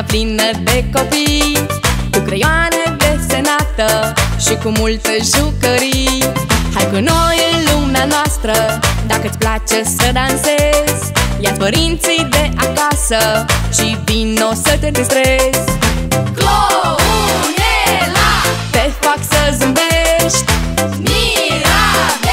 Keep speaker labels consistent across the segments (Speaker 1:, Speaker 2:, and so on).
Speaker 1: lumea plină de copii Cu creioane desenată Și cu multe jucării Hai cu noi în lumea noastră Dacă-ți place să dansezi ia părinții de acasă Și vino să te distrezi Clounela Te fac să zâmbești Mirabel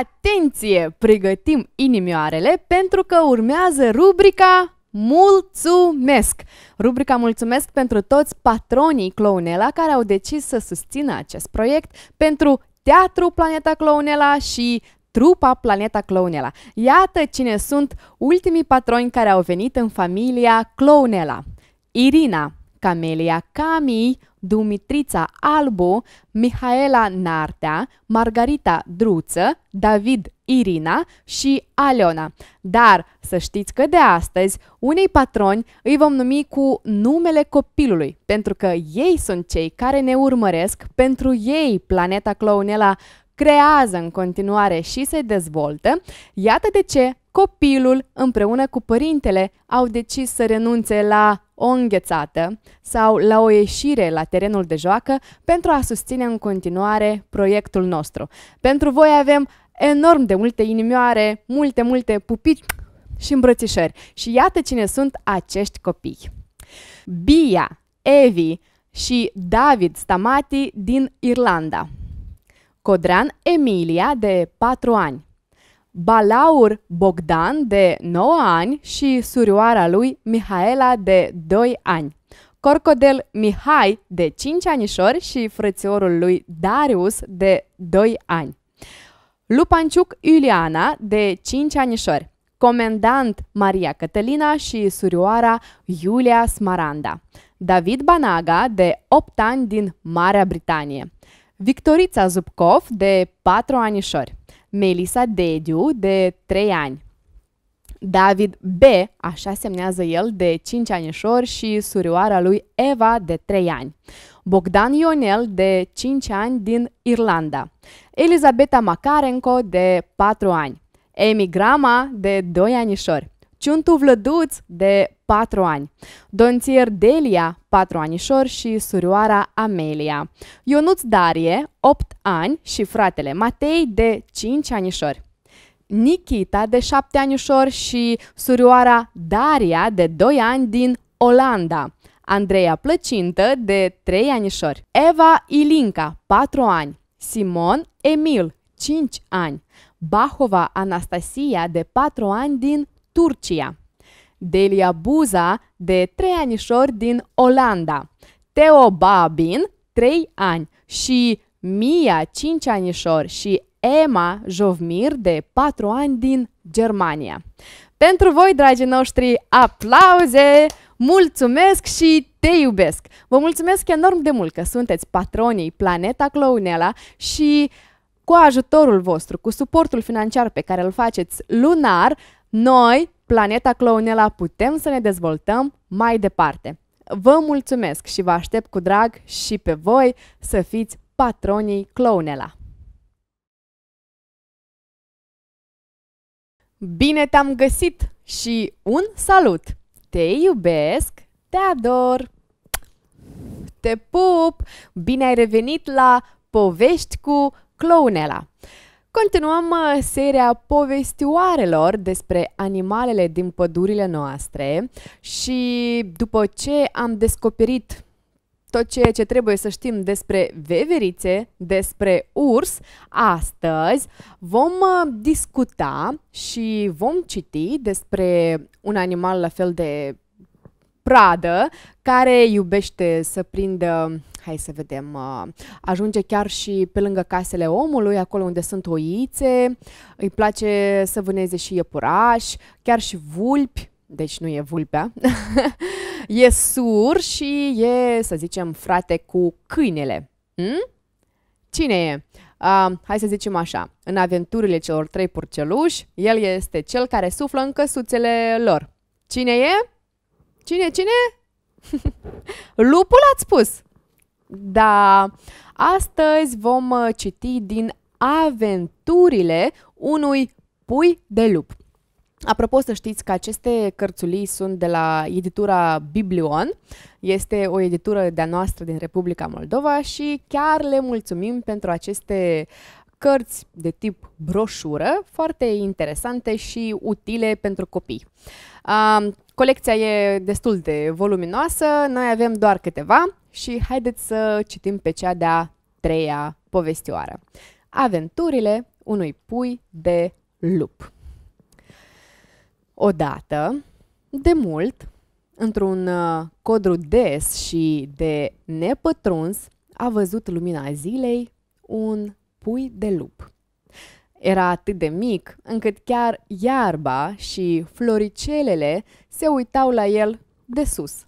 Speaker 2: Atenție! Pregătim inimioarele pentru că urmează rubrica Mulțumesc! Rubrica Mulțumesc pentru toți patronii Clownela care au decis să susțină acest proiect pentru Teatru Planeta Clownela și trupa Planeta Clownela. Iată cine sunt ultimii patroni care au venit în familia Clownela. Irina, Camelia Cami, Dumitrița Albu, Mihaela Nartea, Margarita Druță, David Irina și Aleona. Dar să știți că de astăzi unei patroni îi vom numi cu numele copilului, pentru că ei sunt cei care ne urmăresc, pentru ei Planeta Clownela creează în continuare și se dezvoltă. Iată de ce Copilul, împreună cu părintele, au decis să renunțe la o înghețată sau la o ieșire la terenul de joacă pentru a susține în continuare proiectul nostru. Pentru voi avem enorm de multe inimioare, multe, multe pupici și îmbrățișări. Și iată cine sunt acești copii. Bia, Evi și David Stamati din Irlanda. Codran Emilia, de 4 ani. Balaur Bogdan de 9 ani și surioara lui Mihaela de 2 ani. Corcodel Mihai de 5 anișor și frățiorul lui Darius de 2 ani. Lupanciuc Iuliana de 5 anișori, Comendant Maria Cătălina și surioara Iulia Smaranda, David Banaga de 8 ani din Marea Britanie, Victorița Zubkov de 4 anișori. Melissa Dediu, de 3 ani. David B, așa semnează el, de 5 anișori și surioara lui Eva, de 3 ani. Bogdan Ionel, de 5 ani, din Irlanda. Elizabeta Macarenco, de 4 ani. Emi Grama, de 2 anișori. Ciuntu Vlăduț de 4 ani, Donțier Delia, 4 anișor și surioara Amelia, Ionuț Darie, 8 ani și fratele Matei de 5 anișori. Nikita de 7 anișori și surioara Daria de 2 ani din Olanda, Andreea Plăcintă de 3 anișori, Eva Ilinca, 4 ani, Simon Emil, 5 ani, Bahova Anastasia de 4 ani din Turcia, Delia Buza, de 3 anișori din Olanda, Teo Babin, 3 ani și Mia, 5 anișori și Emma Jovmir, de 4 ani din Germania. Pentru voi, dragii noștri, aplauze! Mulțumesc și te iubesc! Vă mulțumesc enorm de mult că sunteți patronii Planeta Clownela și cu ajutorul vostru, cu suportul financiar pe care îl faceți lunar, noi, Planeta Clounela, putem să ne dezvoltăm mai departe. Vă mulțumesc și vă aștept cu drag și pe voi să fiți patronii Clounela. Bine te-am găsit și un salut! Te iubesc, te ador! Te pup! Bine ai revenit la Povești cu Clounela! Continuăm uh, seria povestioarelor despre animalele din pădurile noastre și după ce am descoperit tot ceea ce trebuie să știm despre veverițe, despre urs, astăzi vom uh, discuta și vom citi despre un animal la fel de pradă care iubește să prindă hai să vedem, uh, ajunge chiar și pe lângă casele omului, acolo unde sunt oițe, îi place să vâneze și iepurași, chiar și vulpi, deci nu e vulpea, e sur și e, să zicem, frate cu câinele. Hmm? Cine e? Uh, hai să zicem așa, în aventurile celor trei purceluși, el este cel care suflă în căsuțele lor. Cine e? Cine, cine? Lupul ați spus! Da, astăzi vom uh, citi din Aventurile unui pui de lup. Apropo să știți că aceste cărțulii sunt de la editura Biblion, este o editură de-a noastră din Republica Moldova și chiar le mulțumim pentru aceste cărți de tip broșură, foarte interesante și utile pentru copii. Uh, colecția e destul de voluminoasă, noi avem doar câteva și haideți să citim pe cea de-a treia povestioară. Aventurile unui pui de lup. Odată, de mult, într-un uh, codru des și de nepătruns, a văzut lumina zilei un pui de lup. Era atât de mic încât chiar iarba și floricelele se uitau la el de sus.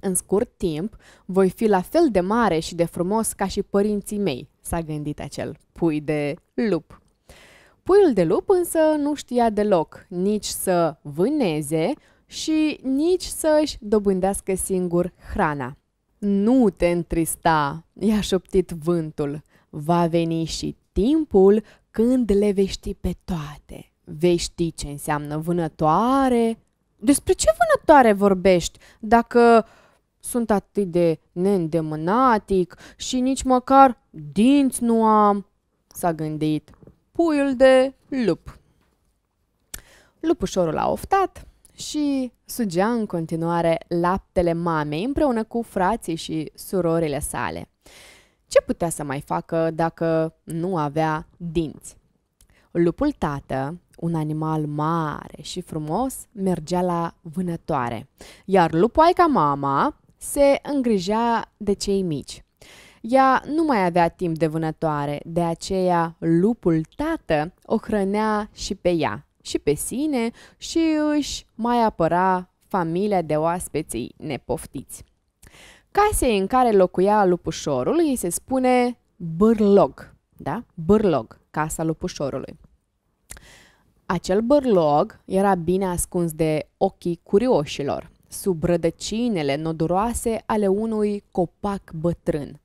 Speaker 2: În scurt timp, voi fi la fel de mare și de frumos ca și părinții mei, s-a gândit acel pui de lup. Puiul de lup însă nu știa deloc nici să vâneze și nici să-și dobândească singur hrana. Nu te întrista, i-a șoptit vântul va veni și timpul când le vei ști pe toate. Vei ști ce înseamnă vânătoare. Despre ce vânătoare vorbești dacă sunt atât de neîndemânatic și nici măcar dinți nu am, s-a gândit puiul de lup. Lupușorul a oftat și sugea în continuare laptele mamei împreună cu frații și surorile sale. Ce putea să mai facă dacă nu avea dinți? Lupul tată, un animal mare și frumos, mergea la vânătoare, iar lupoaica mama se îngrijea de cei mici. Ea nu mai avea timp de vânătoare, de aceea lupul tată o hrănea și pe ea, și pe sine, și își mai apăra familia de oaspeții nepoftiți. Casei în care locuia lupușorul îi se spune bârlog, da? Bârlog, casa lupușorului. Acel bârlog era bine ascuns de ochii curioșilor, sub rădăcinele noduroase ale unui copac bătrân.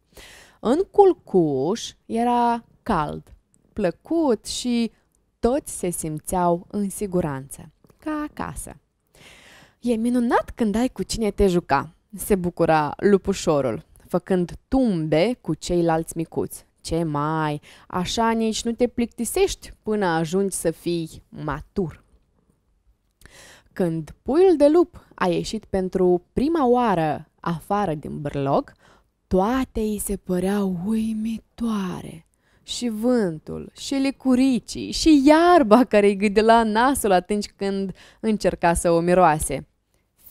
Speaker 2: În culcuș era cald, plăcut și toți se simțeau în siguranță, ca acasă. E minunat când ai cu cine te juca, se bucura lupușorul, făcând tumbe cu ceilalți micuți. Ce mai, așa nici nu te plictisești până ajungi să fii matur. Când puiul de lup a ieșit pentru prima oară afară din bârlog, toate îi se păreau uimitoare. Și vântul, și licuricii, și iarba care îi gâdela nasul atunci când încerca să o miroase –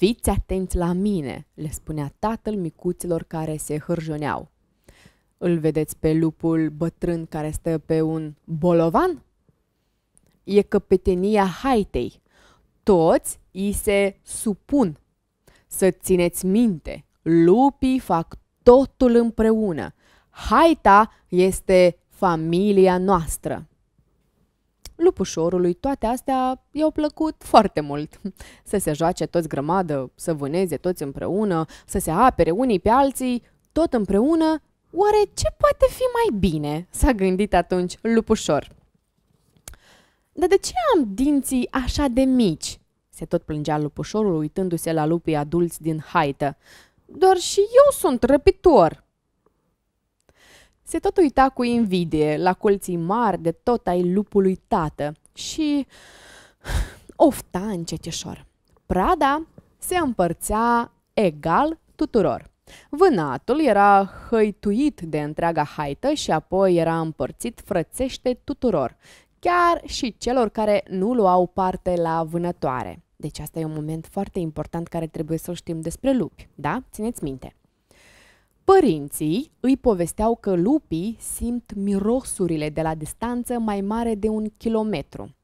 Speaker 2: Fiți atenți la mine, le spunea tatăl micuților care se hârjoneau. Îl vedeți pe lupul bătrân care stă pe un bolovan? E căpetenia haitei. Toți îi se supun. Să țineți minte, lupii fac totul împreună. Haita este familia noastră. Lupușorului toate astea i-au plăcut foarte mult. Să se joace toți grămadă, să vâneze toți împreună, să se apere unii pe alții, tot împreună, oare ce poate fi mai bine? S-a gândit atunci lupușor. Dar de ce am dinții așa de mici? Se tot plângea lupușorul uitându-se la lupii adulți din haită. Doar și eu sunt răpitor. Se tot uita cu invidie la colții mari de tot ai lupului tată și ofta încetișor. Prada se împărțea egal tuturor. Vânatul era hăituit de întreaga haită și apoi era împărțit frățește tuturor, chiar și celor care nu luau parte la vânătoare. Deci asta e un moment foarte important care trebuie să-l știm despre lupi, da? Țineți minte! Părinții îi povesteau că lupii simt mirosurile de la distanță mai mare de un kilometru.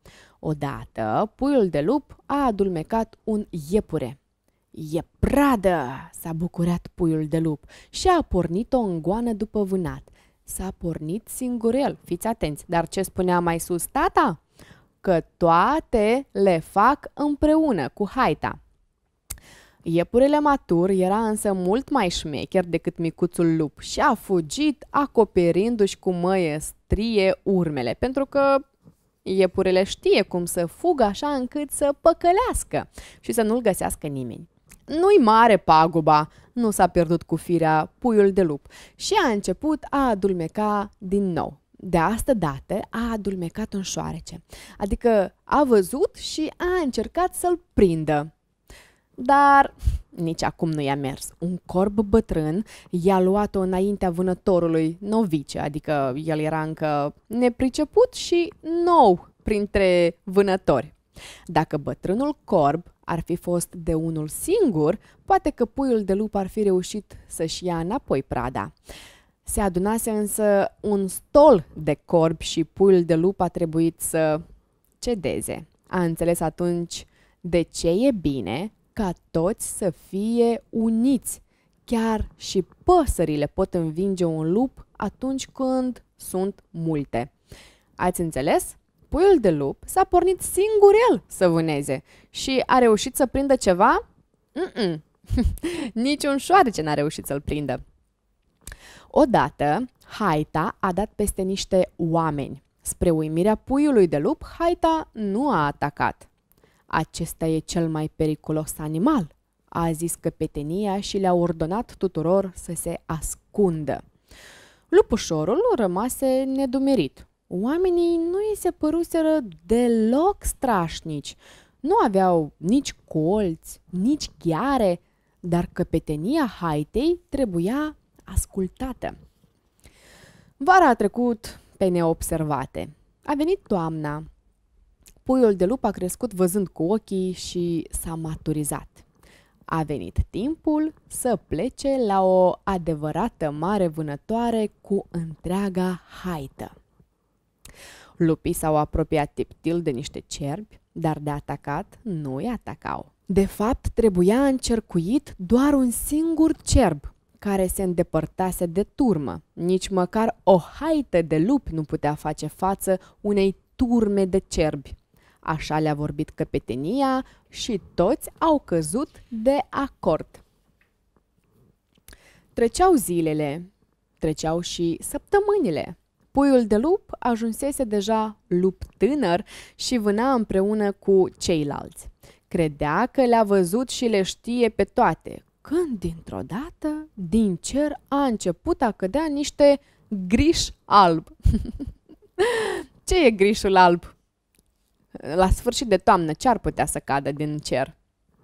Speaker 2: Odată, puiul de lup a adulmecat un iepure. E pradă! s-a bucurat puiul de lup și a pornit-o în goană după vânat. S-a pornit singurel, fiți atenți, dar ce spunea mai sus tata? Că toate le fac împreună cu haita. Iepurele matur era însă mult mai șmecher decât micuțul lup și a fugit acoperindu-și cu măie strie urmele, pentru că iepurele știe cum să fugă așa încât să păcălească și să nu-l găsească nimeni. Nu-i mare paguba, nu s-a pierdut cu firea puiul de lup și a început a adulmeca din nou. De asta dată a adulmecat un șoarece, adică a văzut și a încercat să-l prindă. Dar nici acum nu i-a mers. Un corb bătrân i-a luat-o înaintea vânătorului novice, adică el era încă nepriceput și nou printre vânători. Dacă bătrânul corb ar fi fost de unul singur, poate că puiul de lup ar fi reușit să-și ia înapoi prada. Se adunase însă un stol de corb și puiul de lup a trebuit să cedeze. A înțeles atunci de ce e bine ca toți să fie uniți. Chiar și păsările pot învinge un lup atunci când sunt multe. Ați înțeles? Puiul de lup s-a pornit singur el să vâneze și a reușit să prindă ceva? Mm-mm. Niciun șoarece n-a reușit să-l prindă. Odată, Haita a dat peste niște oameni. Spre uimirea puiului de lup, Haita nu a atacat. Acesta e cel mai periculos animal, a zis căpetenia și le-a ordonat tuturor să se ascundă. Lupușorul rămase nedumerit. Oamenii nu îi se păruseră deloc strașnici. Nu aveau nici colți, nici ghiare, dar căpetenia haitei trebuia ascultată. Vara a trecut pe neobservate. A venit toamna, Puiul de lup a crescut văzând cu ochii și s-a maturizat. A venit timpul să plece la o adevărată mare vânătoare cu întreaga haită. Lupii s-au apropiat tiptil de niște cerbi, dar de atacat nu îi atacau. De fapt, trebuia încercuit doar un singur cerb, care se îndepărtase de turmă. Nici măcar o haită de lup nu putea face față unei turme de cerbi. Așa le-a vorbit căpetenia și toți au căzut de acord. Treceau zilele, treceau și săptămânile. Puiul de lup ajunsese deja lup tânăr și vâna împreună cu ceilalți. Credea că le-a văzut și le știe pe toate, când dintr-o dată, din cer, a început a cădea niște griș alb. Ce e grișul alb? la sfârșit de toamnă, ce ar putea să cadă din cer?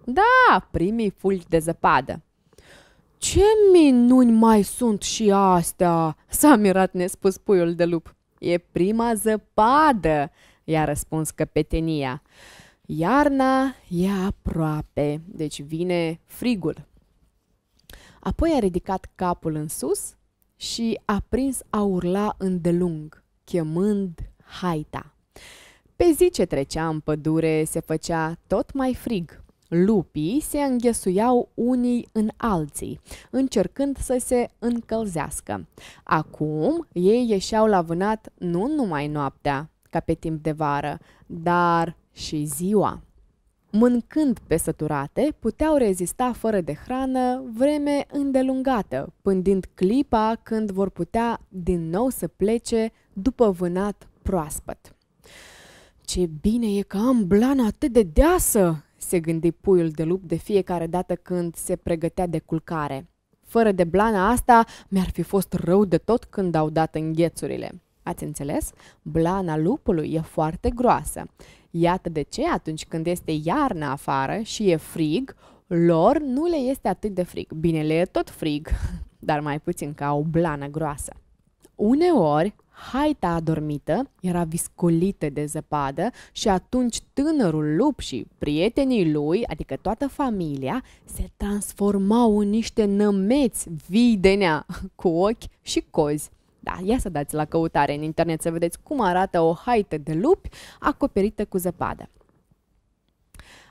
Speaker 2: Da, primii fulgi de zăpadă. Ce minuni mai sunt și astea?" s-a mirat nespus puiul de lup. E prima zăpadă," i-a răspuns căpetenia. Iarna e aproape, deci vine frigul. Apoi a ridicat capul în sus și a prins a urla îndelung, chemând haita. Pe zi ce trecea în pădure se făcea tot mai frig. Lupii se înghesuiau unii în alții, încercând să se încălzească. Acum ei ieșeau la vânat nu numai noaptea, ca pe timp de vară, dar și ziua. Mâncând pe săturate, puteau rezista fără de hrană vreme îndelungată, pândind clipa când vor putea din nou să plece după vânat proaspăt. Ce bine e că am blana atât de deasă, se gândi puiul de lup de fiecare dată când se pregătea de culcare. Fără de blana asta, mi-ar fi fost rău de tot când au dat înghețurile. Ați înțeles? Blana lupului e foarte groasă. Iată de ce atunci când este iarna afară și e frig, lor nu le este atât de frig. Bine, le e tot frig, dar mai puțin ca o blană groasă. Uneori, Haita adormită era viscolită de zăpadă și atunci tânărul lup și prietenii lui, adică toată familia, se transformau în niște nămeți vii de nea, cu ochi și cozi. Da, ia să dați la căutare în internet să vedeți cum arată o haită de lupi acoperită cu zăpadă.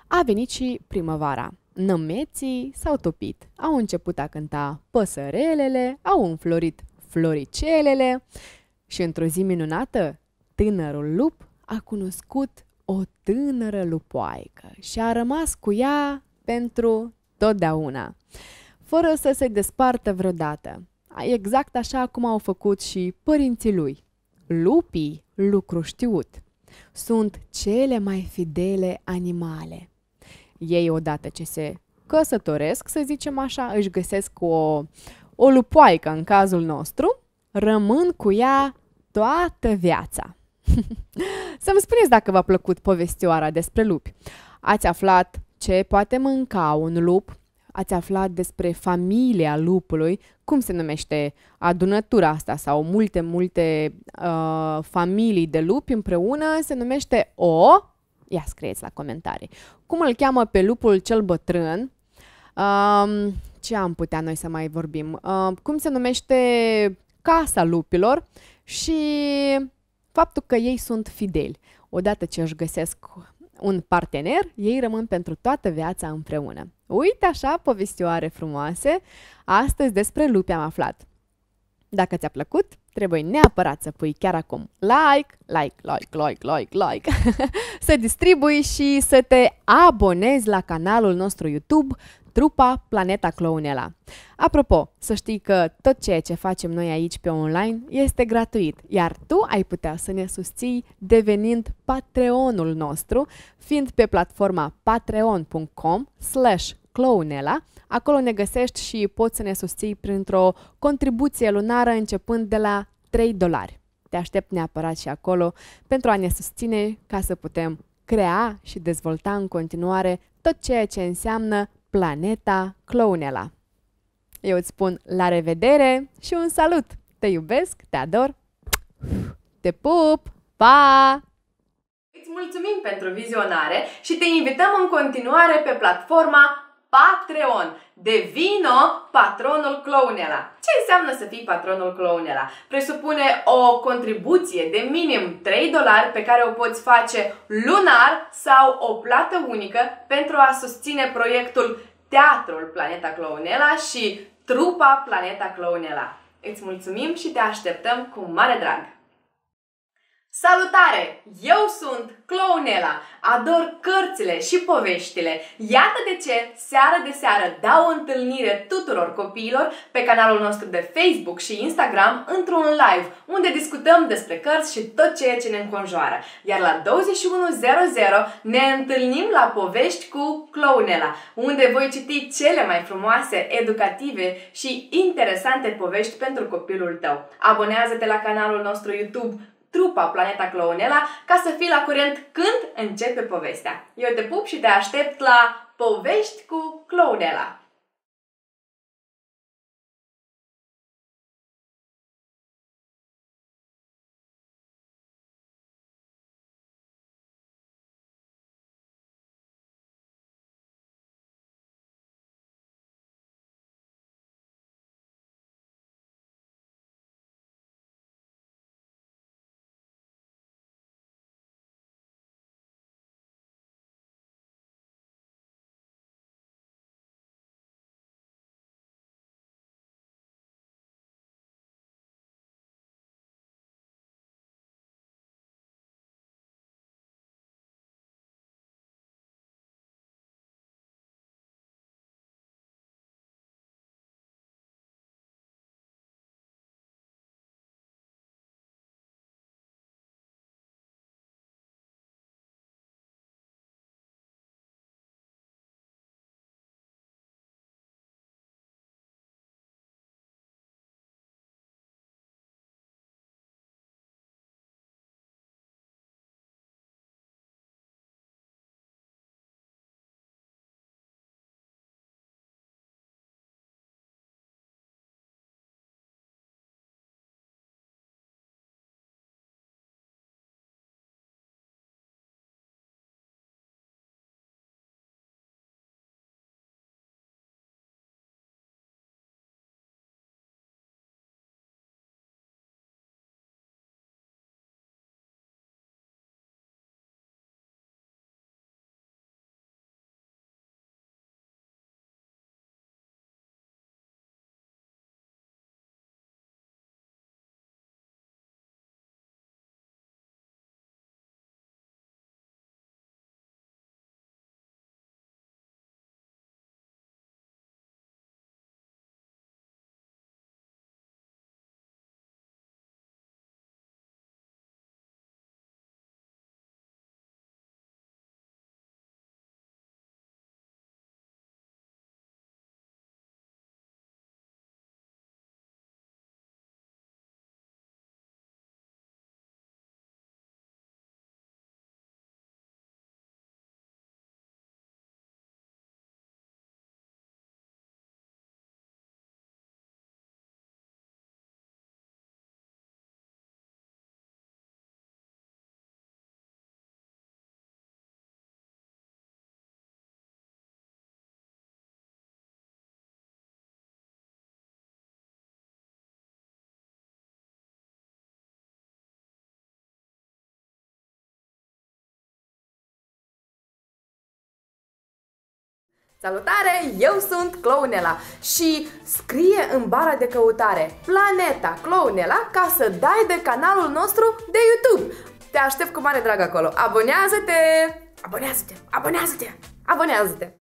Speaker 2: A venit și primăvara. Nămeții s-au topit, au început a cânta păsărelele, au înflorit floricelele, și într-o zi minunată, tânărul lup a cunoscut o tânără lupoaică și a rămas cu ea pentru totdeauna, fără să se despartă vreodată. Exact așa cum au făcut și părinții lui. Lupii, lucru știut, sunt cele mai fidele animale. Ei, odată ce se căsătoresc, să zicem așa, își găsesc o, o lupoaică în cazul nostru, rămân cu ea toată viața. Să-mi spuneți dacă v-a plăcut povestioara despre lupi. Ați aflat ce poate mânca un lup, ați aflat despre familia lupului, cum se numește adunătura asta sau multe, multe uh, familii de lupi împreună, se numește o... Ia scrieți la comentarii. Cum îl cheamă pe lupul cel bătrân? Um, ce am putea noi să mai vorbim? Uh, cum se numește casa lupilor? Uh, și faptul că ei sunt fideli. Odată ce își găsesc un partener, ei rămân pentru toată viața împreună. Uite așa povestioare frumoase, astăzi despre lupi am aflat. Dacă ți-a plăcut, trebuie neapărat să pui chiar acum like, like, like, like, like, like, să distribui și să te abonezi la canalul nostru YouTube trupa Planeta Clownela. Apropo, să știi că tot ceea ce facem noi aici pe online este gratuit, iar tu ai putea să ne susții devenind Patreonul nostru, fiind pe platforma patreon.com slash Clownela. Acolo ne găsești și poți să ne susții printr-o contribuție lunară începând de la 3 dolari. Te aștept neapărat și acolo pentru a ne susține ca să putem crea și dezvolta în continuare tot ceea ce înseamnă Planeta Clownela. Eu îți spun la revedere și un salut! Te iubesc, te ador, te pup, pa! Îți mulțumim pentru vizionare și te invităm în continuare pe platforma Patreon. Devino patronul Clownela. Ce înseamnă să fii patronul Clownela? Presupune o contribuție de minim 3 dolari pe care o poți face lunar sau o plată unică pentru a susține proiectul Teatrul Planeta Clownela și trupa Planeta Clownela. Îți mulțumim și te așteptăm cu mare drag! Salutare! Eu sunt Clownela, ador cărțile și poveștile. Iată de ce, seară de seară, dau o întâlnire tuturor copiilor pe canalul nostru de Facebook și Instagram într-un live, unde discutăm despre cărți și tot ceea ce ne înconjoară. Iar la 21.00 ne întâlnim la povești cu Clownela, unde voi citi cele mai frumoase, educative și interesante povești pentru copilul tău. Abonează-te la canalul nostru YouTube lupa Planeta Clounela ca să fii la curent când începe povestea. Eu
Speaker 1: te pup și te aștept la Povești cu Clounela! Salutare, eu sunt Clownela și
Speaker 2: scrie în bara de căutare Planeta Clownela ca să dai de canalul
Speaker 1: nostru de YouTube. Te aștept cu mare drag acolo. Abonează-te! Abonează-te! Abonează-te! Abonează-te!